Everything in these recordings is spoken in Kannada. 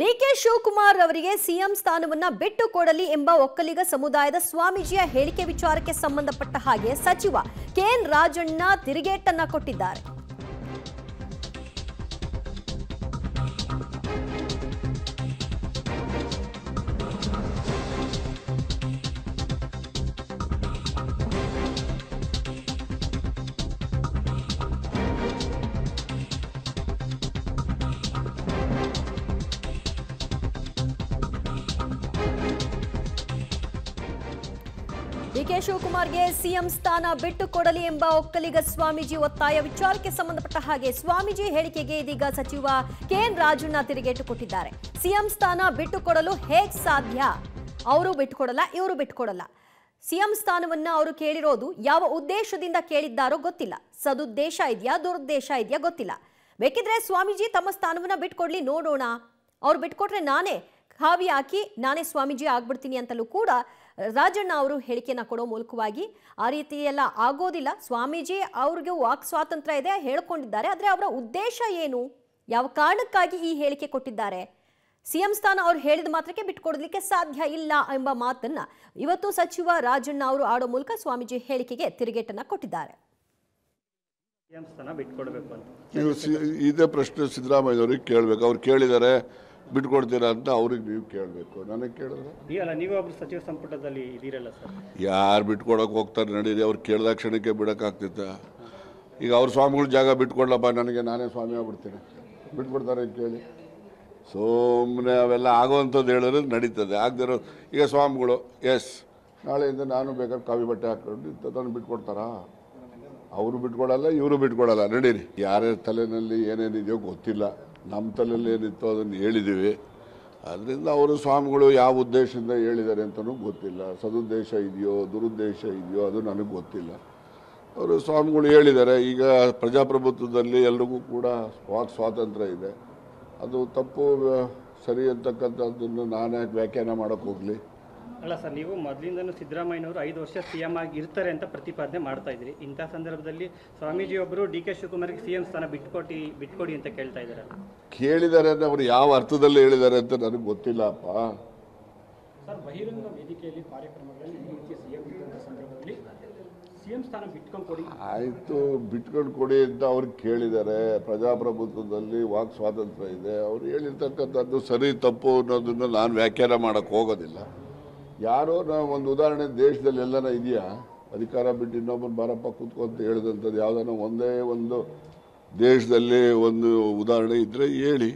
ಡಿಕೆ ಶಿವಕುಮಾರ್ ಅವರಿಗೆ ಸಿಎಂ ಸ್ಥಾನವನ್ನ ಬಿಟ್ಟು ಕೊಡಲಿ ಎಂಬ ಒಕ್ಕಲಿಗ ಸಮುದಾಯದ ಸ್ವಾಮೀಜಿಯ ಹೇಳಿಕೆ ವಿಚಾರಕ್ಕೆ ಸಂಬಂಧಪಟ್ಟ ಹಾಗೆ ಸಚಿವ ಕೆಎನ್ ರಾಜಣ್ಣ ತಿರುಗೇಟನ್ನ ಕೊಟ್ಟಿದ್ದಾರೆ ಡಿಕೆ ಶಿವಕುಮಾರ್ಗೆ ಸಿಎಂ ಸ್ಥಾನ ಬಿಟ್ಟುಕೊಡಲಿ ಎಂಬ ಒಕ್ಕಲಿಗ ಸ್ವಾಮೀಜಿ ಒತ್ತಾಯ ವಿಚಾರಕ್ಕೆ ಸಂಬಂಧಪಟ್ಟ ಹಾಗೆ ಸ್ವಾಮೀಜಿ ಹೇಳಿಕೆಗೆ ಇದೀಗ ಸಚಿವ ಎನ್ ರಾಜಣ್ಣ ತಿರುಗೇಟು ಕೊಟ್ಟಿದ್ದಾರೆ ಸಿಎಂ ಸ್ಥಾನ ಬಿಟ್ಟುಕೊಡಲು ಹೇಗ್ ಸಾಧ್ಯ ಅವರು ಬಿಟ್ಟುಕೊಡಲ್ಲ ಇವರು ಬಿಟ್ಟುಕೊಡಲ್ಲ ಸಿಎಂ ಸ್ಥಾನವನ್ನ ಅವರು ಕೇಳಿರೋದು ಯಾವ ಉದ್ದೇಶದಿಂದ ಕೇಳಿದ್ದಾರೋ ಗೊತ್ತಿಲ್ಲ ಸದುದ್ದೇಶ ಇದೆಯಾ ದುರುದ್ದೇಶ ಇದೆಯಾ ಗೊತ್ತಿಲ್ಲ ಬೇಕಿದ್ರೆ ಸ್ವಾಮೀಜಿ ತಮ್ಮ ಸ್ಥಾನವನ್ನ ಬಿಟ್ಕೊಡ್ಲಿ ನೋಡೋಣ ಅವ್ರು ಬಿಟ್ಕೊಟ್ರೆ ನಾನೇ ಹಾವಿ ಹಾಕಿ ನಾನೇ ಸ್ವಾಮೀಜಿ ಆಗ್ಬಿಡ್ತೀನಿ ಅಂತಲೂ ಕೂಡ ರಾಜಣ್ಣ ಅವರು ಹೇಳಿಕೆಯನ್ನ ಕೊಡೋ ಮೂಲಕವಾಗಿ ಆ ರೀತಿ ಎಲ್ಲ ಆಗೋದಿಲ್ಲ ಸ್ವಾಮೀಜಿ ಅವ್ರಿಗೆ ವಾಕ್ ಸ್ವಾತಂತ್ರ್ಯ ಇದೆ ಹೇಳ್ಕೊಂಡಿದ್ದಾರೆ ಆದರೆ ಅವರ ಉದ್ದೇಶ ಏನು ಯಾವ ಕಾರಣಕ್ಕಾಗಿ ಈ ಹೇಳಿಕೆ ಕೊಟ್ಟಿದ್ದಾರೆ ಸಿಎಂ ಸ್ಥಾನ ಅವರು ಹೇಳಿದ ಮಾತ್ರಕ್ಕೆ ಬಿಟ್ಕೊಡಲಿಕ್ಕೆ ಸಾಧ್ಯ ಇಲ್ಲ ಎಂಬ ಮಾತನ್ನ ಇವತ್ತು ಸಚಿವ ರಾಜಣ್ಣ ಅವರು ಆಡೋ ಮೂಲಕ ಸ್ವಾಮೀಜಿ ಹೇಳಿಕೆಗೆ ತಿರುಗೇಟನ್ನ ಕೊಟ್ಟಿದ್ದಾರೆ ಇದೇ ಪ್ರಶ್ನೆ ಸಿದ್ದರಾಮಯ್ಯವ್ರಿಗೆ ಕೇಳಬೇಕು ಅವ್ರು ಕೇಳಿದ್ದಾರೆ ಬಿಟ್ಕೊಡ್ತೀರಾ ಅಂತ ಅವ್ರಿಗೆ ನೀವು ಕೇಳಬೇಕು ನನಗೆ ಕೇಳಿದ್ರೆ ಸಚಿವ ಸಂಪುಟದಲ್ಲಿ ಸರ್ ಯಾರು ಬಿಟ್ಕೊಡಕ್ಕೆ ಹೋಗ್ತಾರೆ ನಡೀರಿ ಅವ್ರು ಕೇಳಿದ ಕ್ಷಣಕ್ಕೆ ಬಿಡೋಕ್ಕಾಗ್ತಿತ್ತ ಈಗ ಅವ್ರ ಸ್ವಾಮಿಗಳು ಜಾಗ ಬಿಟ್ಕೊಡ್ಲಪ್ಪ ನನಗೆ ನಾನೇ ಸ್ವಾಮಿ ಆಗ್ಬಿಡ್ತೀನಿ ಬಿಟ್ಬಿಡ್ತಾರೆ ಅಂತ ಕೇಳಿ ಸುಮ್ಮನೆ ಅವೆಲ್ಲ ಆಗೋವಂಥದ್ದು ಹೇಳಿದ್ರೆ ನಡೀತದೆ ಆಗದಿರೋ ಈಗ ಸ್ವಾಮಿಗಳು ಎಸ್ ನಾಳೆಯಿಂದ ನಾನು ಬೇಕಾದ್ರೆ ಕಾವಿ ಬಟ್ಟೆ ಹಾಕೊಂಡು ತಂದು ಬಿಟ್ಕೊಡ್ತಾರಾ ಅವರು ಬಿಟ್ಕೊಡಲ್ಲ ಇವರು ಬಿಟ್ಕೊಡಲ್ಲ ನಡೀರಿ ಯಾರ್ಯಾರ ತಲೆಯಲ್ಲಿ ಏನೇನಿದೆಯೋ ಗೊತ್ತಿಲ್ಲ ನಮ್ಮ ತಲೆಯಲ್ಲಿ ಏನಿತ್ತು ಅದನ್ನು ಹೇಳಿದ್ದೀವಿ ಅದರಿಂದ ಅವರು ಸ್ವಾಮಿಗಳು ಯಾವ ಉದ್ದೇಶದಿಂದ ಹೇಳಿದ್ದಾರೆ ಅಂತಲೂ ಗೊತ್ತಿಲ್ಲ ಸದುದ್ದೇಶ ಇದೆಯೋ ದುರುದ್ದೇಶ ಇದೆಯೋ ಅದು ನನಗೆ ಗೊತ್ತಿಲ್ಲ ಅವರು ಸ್ವಾಮಿಗಳು ಹೇಳಿದ್ದಾರೆ ಈಗ ಪ್ರಜಾಪ್ರಭುತ್ವದಲ್ಲಿ ಎಲ್ರಿಗೂ ಕೂಡ ವಾಕ್ ಸ್ವಾತಂತ್ರ್ಯ ಇದೆ ಅದು ತಪ್ಪು ಸರಿ ಅಂತಕ್ಕಂಥದ್ದನ್ನು ನಾನು ವ್ಯಾಖ್ಯಾನ ಮಾಡೋಕ್ಕೋಗಲಿ ಅಲ್ಲ ಸರ್ ನೀವು ಮೊದಲಿಂದನೂ ಸಿದ್ದರಾಮಯ್ಯನವರು ಐದು ವರ್ಷ ಸಿಎಂ ಆಗಿ ಇರ್ತಾರೆ ಅಂತ ಪ್ರತಿಪಾದನೆ ಮಾಡ್ತಾ ಇದ್ರಿ ಇಂಥ ಸಂದರ್ಭದಲ್ಲಿ ಸ್ವಾಮೀಜಿ ಒಬ್ಬರು ಡಿ ಕೆ ಶಿವಕುಮಾರ್ಗೆ ಸಿಎಂ ಸ್ಥಾನ ಬಿಟ್ಕೊಟ್ಟಿ ಬಿಟ್ಕೊಡಿ ಅಂತ ಕೇಳ್ತಾ ಇದ್ದಾರೆ ಕೇಳಿದ್ದಾರೆ ಅಂತ ಅವರು ಯಾವ ಅರ್ಥದಲ್ಲಿ ಹೇಳಿದ್ದಾರೆ ಅಂತ ನನಗೆ ಗೊತ್ತಿಲ್ಲಪ್ಪ ಸರ್ ಬಹಿರಂಗ ವೇದಿಕೆಯಲ್ಲಿ ಕಾರ್ಯಕ್ರಮಗಳಲ್ಲಿ ಸ್ಥಾನ ಬಿಟ್ಕೊಂಡು ಕೊಡಿ ಆಯಿತು ಬಿಟ್ಕೊಂಡು ಕೊಡಿ ಅಂತ ಅವ್ರು ಕೇಳಿದ್ದಾರೆ ಪ್ರಜಾಪ್ರಭುತ್ವದಲ್ಲಿ ವಾಕ್ ಸ್ವಾತಂತ್ರ್ಯ ಇದೆ ಅವ್ರು ಹೇಳಿರ್ತಕ್ಕಂಥದ್ದು ಸರಿ ತಪ್ಪು ಅನ್ನೋದನ್ನು ನಾನು ವ್ಯಾಖ್ಯಾನ ಮಾಡೋಕ್ಕೆ ಹೋಗೋದಿಲ್ಲ ಯಾರೋ ನಾವು ಒಂದು ಉದಾಹರಣೆ ದೇಶದಲ್ಲಿ ಎಲ್ಲನ ಇದೆಯಾ ಅಧಿಕಾರ ಬಿಟ್ಟು ಇನ್ನೊಬ್ಬರು ಬಾರಪ್ಪ ಕೂತ್ಕೊ ಅಂತ ಹೇಳಿದಂಥದ್ದು ಯಾವುದನ್ನು ಒಂದೇ ಒಂದು ದೇಶದಲ್ಲಿ ಒಂದು ಉದಾಹರಣೆ ಇದ್ದರೆ ಹೇಳಿ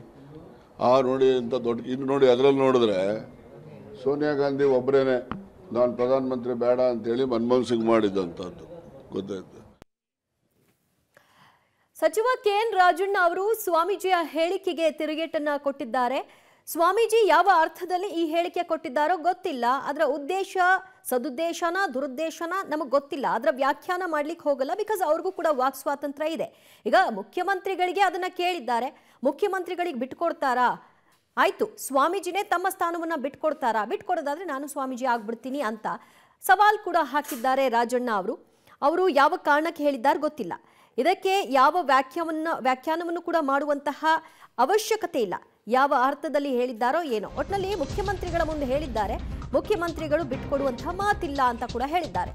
ಆ ನೋಡಿ ಅಂತ ದೊಡ್ಡ ಇನ್ನು ನೋಡಿ ಅದರಲ್ಲಿ ನೋಡಿದ್ರೆ ಸೋನಿಯಾ ಗಾಂಧಿ ಒಬ್ಬರೇ ನಾನು ಪ್ರಧಾನಮಂತ್ರಿ ಬೇಡ ಅಂತೇಳಿ ಮನಮೋಹನ್ ಸಿಂಗ್ ಮಾಡಿದ್ದಂಥದ್ದು ಗೊತ್ತಾಯ್ತು ಸಚಿವ ಕೆ ಎನ್ ರಾಜಣ್ಣ ಅವರು ಸ್ವಾಮೀಜಿಯ ಹೇಳಿಕೆಗೆ ತಿರುಗೇಟನ್ನ ಕೊಟ್ಟಿದ್ದಾರೆ ಸ್ವಾಮೀಜಿ ಯಾವ ಅರ್ಥದಲ್ಲಿ ಈ ಹೇಳಿಕೆ ಕೊಟ್ಟಿದ್ದಾರೋ ಗೊತ್ತಿಲ್ಲ ಅದರ ಉದ್ದೇಶ ಸದುದ್ದೇಶನ ದುರುದ್ದೇಶನ ನಮಗೆ ಗೊತ್ತಿಲ್ಲ ಅದರ ವ್ಯಾಖ್ಯಾನ ಮಾಡ್ಲಿಕ್ಕೆ ಹೋಗಲ್ಲ ಬಿಕಾಸ್ ಅವ್ರಿಗೂ ಕೂಡ ವಾಕ್ ಸ್ವಾತಂತ್ರ್ಯ ಇದೆ ಈಗ ಮುಖ್ಯಮಂತ್ರಿಗಳಿಗೆ ಅದನ್ನ ಕೇಳಿದ್ದಾರೆ ಮುಖ್ಯಮಂತ್ರಿಗಳಿಗೆ ಬಿಟ್ಕೊಡ್ತಾರಾ ಆಯಿತು ಸ್ವಾಮೀಜಿನೇ ತಮ್ಮ ಸ್ಥಾನವನ್ನು ಬಿಟ್ಕೊಡ್ತಾರಾ ಬಿಟ್ಕೊಡೋದಾದ್ರೆ ನಾನು ಸ್ವಾಮೀಜಿ ಆಗ್ಬಿಡ್ತೀನಿ ಅಂತ ಸವಾಲ್ ಕೂಡ ಹಾಕಿದ್ದಾರೆ ರಾಜಣ್ಣ ಅವರು ಅವರು ಯಾವ ಕಾರಣಕ್ಕೆ ಹೇಳಿದ್ದಾರೆ ಗೊತ್ತಿಲ್ಲ ಇದಕ್ಕೆ ಯಾವ ವ್ಯಾಖ್ಯಾನವನ್ನು ವ್ಯಾಖ್ಯಾನವನ್ನು ಕೂಡ ಮಾಡುವಂತಹ ಅವಶ್ಯಕತೆ ಇಲ್ಲ ಯಾವ ಅರ್ಥದಲ್ಲಿ ಹೇಳಿದ್ದಾರೋ ಏನೋ ಒಟ್ನಲ್ಲಿ ಮುಖ್ಯಮಂತ್ರಿಗಳ ಮುಂದೆ ಹೇಳಿದ್ದಾರೆ ಮುಖ್ಯಮಂತ್ರಿಗಳು ಬಿಟ್ಟುಕೊಡುವಂತಹ ಮಾತಿಲ್ಲ ಅಂತ ಕೂಡ ಹೇಳಿದ್ದಾರೆ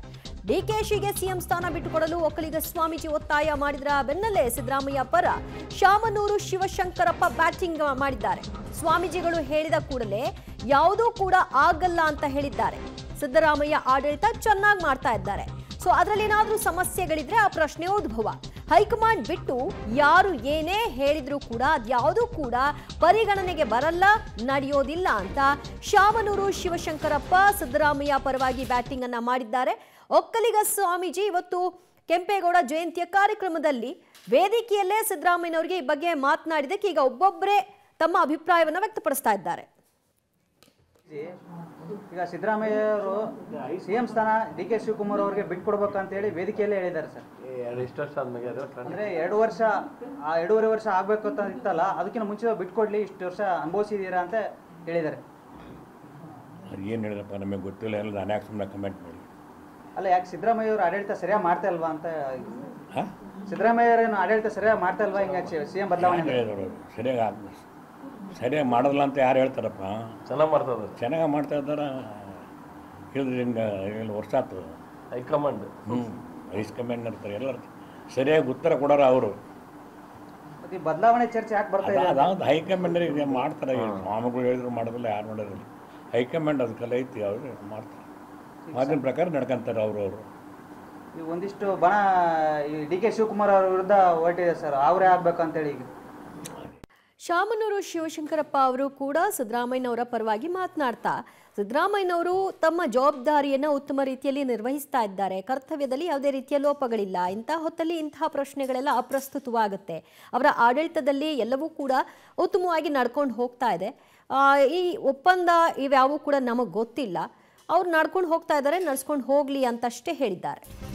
ಡಿಕೆಶಿಗೆ ಸಿಎಂ ಸ್ಥಾನ ಬಿಟ್ಟುಕೊಡಲು ಒಕ್ಕಲಿಗ ಸ್ವಾಮೀಜಿ ಒತ್ತಾಯ ಮಾಡಿದರ ಬೆನ್ನಲ್ಲೇ ಸಿದ್ದರಾಮಯ್ಯ ಪರ ಶಾಮನೂರು ಶಿವಶಂಕರಪ್ಪ ಬ್ಯಾಟಿಂಗ್ ಮಾಡಿದ್ದಾರೆ ಸ್ವಾಮೀಜಿಗಳು ಹೇಳಿದ ಕೂಡಲೇ ಯಾವುದೂ ಕೂಡ ಆಗಲ್ಲ ಅಂತ ಹೇಳಿದ್ದಾರೆ ಸಿದ್ದರಾಮಯ್ಯ ಆಡಳಿತ ಚೆನ್ನಾಗಿ ಮಾಡ್ತಾ ಇದ್ದಾರೆ ಸೊ ಅದರಲ್ಲಿ ಏನಾದರೂ ಸಮಸ್ಯೆಗಳಿದ್ರೆ ಆ ಪ್ರಶ್ನೆ ಉದ್ಭವ ಹೈಕಮಾಂಡ್ ಬಿಟ್ಟು ಯಾರು ಏನೇ ಹೇಳಿದ್ರು ಕೂಡ ಅದ್ಯಾವುದೂ ಕೂಡ ಪರಿಗಣನೆಗೆ ಬರಲ್ಲ ನಡೆಯೋದಿಲ್ಲ ಅಂತ ಶಾಮನೂರು ಶಿವಶಂಕರಪ್ಪ ಸಿದ್ದರಾಮಯ್ಯ ಪರವಾಗಿ ಬ್ಯಾಟಿಂಗ್ ಅನ್ನ ಮಾಡಿದ್ದಾರೆ ಒಕ್ಕಲಿಗ ಸ್ವಾಮೀಜಿ ಇವತ್ತು ಕೆಂಪೇಗೌಡ ಜಯಂತಿಯ ಕಾರ್ಯಕ್ರಮದಲ್ಲಿ ವೇದಿಕೆಯಲ್ಲೇ ಸಿದ್ದರಾಮಯ್ಯನವರಿಗೆ ಈ ಬಗ್ಗೆ ಮಾತನಾಡಿದಕ್ಕೆ ಈಗ ಒಬ್ಬೊಬ್ಬರೇ ತಮ್ಮ ಅಭಿಪ್ರಾಯವನ್ನು ವ್ಯಕ್ತಪಡಿಸ್ತಾ ಇದ್ದಾರೆ ಈಗ ಸಿದ್ದರಾಮಯ್ಯ ಅವರು ಸಿಎಂ ಸ್ಥಾನ ಡಿ ಕೆ ಶಿವಕುಮಾರ್ ಅವರಿಗೆ ಅಂತ ಹೇಳಿ ವೇದಿಕೆಯಲ್ಲೇ ಹೇಳಿದ್ದಾರೆ ಸರ್ ಅಂದ್ರೆ ಎರಡು ವರ್ಷ ಆ ಎರಡೂವರೆ ವರ್ಷ ಆಗ್ಬೇಕು ಅಂತ ಇತ್ತಲ್ಲ ಅದಕ್ಕಿಂತ ಮುಂಚೆ ಬಿಟ್ಕೊಡ್ಲಿ ಇಷ್ಟು ವರ್ಷ ಅನುಭವಿಸಿದೀರಾ ಅಂತ ಹೇಳಿದ್ದಾರೆ ಏನು ಹೇಳಿದ್ರಪ್ಪ ನಮಗೆ ಗೊತ್ತಿಲ್ಲ ಎಲ್ಲ ಯಾಕೆ ಸುಮ್ಮನೆ ಕಮೆಂಟ್ ಮಾಡಿ ಅಲ್ಲ ಯಾಕೆ ಸಿದ್ದರಾಮಯ್ಯ ಅವರು ಆಡಳಿತ ಸರಿಯಾಗಿ ಮಾಡ್ತಾ ಇಲ್ವಾ ಅಂತ ಸಿದ್ದರಾಮಯ್ಯ ಅವರೇನು ಆಡಳಿತ ಸರಿಯಾಗಿ ಮಾಡ್ತಾ ಇಲ್ವಾ ಹಿಂಗೆ ಸಿ ಎಂ ಬದಲಾವಣೆ ಸರಿಯಾಗಿ ಸರಿಯಾಗಿ ಮಾಡೋದಿಲ್ಲ ಅಂತ ಯಾರು ಹೇಳ್ತಾರಪ್ಪ ಚೆನ್ನಾಗಿ ಇದ್ದಾರೆ ಚೆನ್ನಾಗಿ ಮಾಡ್ತಾ ಇದ್ದಾರೆ ಹೇಳಿದ್ರೆ ಹಿಂಗೆ ಇಲ್ಲಿ ವರ್ಷ ಆಗ್ತದೆ ಹೈಕಮಾಂಡ್ ಹ್ಞೂ ಕಮಾಂಡ್ ಇರ್ತಾರೆ ಎಲ್ಲರ ಸರಿಯಾಗಿ ಉತ್ತರ ಕೊಡೋರು ಅವರು ಬದಲಾವಣೆ ಚರ್ಚೆ ಯಾಕೆ ಬರ್ತಾ ಇಲ್ಲ ಅದಾದ ಹೈಕಮಾಂಡ್ರಿಗೆ ಮಾಡ್ತಾರೆ ಮಾಮಗಳು ಹೇಳಿದ್ರು ಮಾಡೋದಿಲ್ಲ ಯಾರು ಮಾಡೋದಿಲ್ಲ ಹೈಕಮಾಂಡ್ ಅದಕ್ಕೆಲ್ಲ ಐತಿ ಅವರು ಮಾಡ್ತಾರೆ ಮಾದಿನ ಪ್ರಕಾರ ನಡ್ಕೊಂತಾರೆ ಅವರು ಅವರು ಒಂದಿಷ್ಟು ಬಣ ಡಿ ಕೆ ಶಿವಕುಮಾರ್ ಅವ್ರ ವಿರುದ್ಧ ಹೊರಟಿದೆ ಸರ್ ಅವರೇ ಆಗ್ಬೇಕಂತೇಳಿ ಈಗ ಶಾಮನೂರು ಶಿವಶಂಕರಪ್ಪ ಅವರು ಕೂಡ ಸಿದ್ದರಾಮಯ್ಯನವರ ಪರವಾಗಿ ಮಾತನಾಡ್ತಾ ಸಿದ್ದರಾಮಯ್ಯನವರು ತಮ್ಮ ಜವಾಬ್ದಾರಿಯನ್ನು ಉತ್ತಮ ರೀತಿಯಲ್ಲಿ ನಿರ್ವಹಿಸ್ತಾ ಇದ್ದಾರೆ ಕರ್ತವ್ಯದಲ್ಲಿ ಯಾವುದೇ ರೀತಿಯ ಲೋಪಗಳಿಲ್ಲ ಇಂಥ ಹೊತ್ತಲ್ಲಿ ಇಂತಹ ಪ್ರಶ್ನೆಗಳೆಲ್ಲ ಅಪ್ರಸ್ತುತವಾಗುತ್ತೆ ಅವರ ಆಡಳಿತದಲ್ಲಿ ಎಲ್ಲವೂ ಕೂಡ ಉತ್ತಮವಾಗಿ ನಡ್ಕೊಂಡು ಹೋಗ್ತಾ ಇದೆ ಈ ಒಪ್ಪಂದ ಇವ್ಯಾವೂ ಕೂಡ ನಮಗೆ ಗೊತ್ತಿಲ್ಲ ಅವ್ರು ನಡ್ಕೊಂಡು ಹೋಗ್ತಾ ಇದ್ದಾರೆ ನಡ್ಸ್ಕೊಂಡು ಹೋಗಲಿ ಅಂತಷ್ಟೇ ಹೇಳಿದ್ದಾರೆ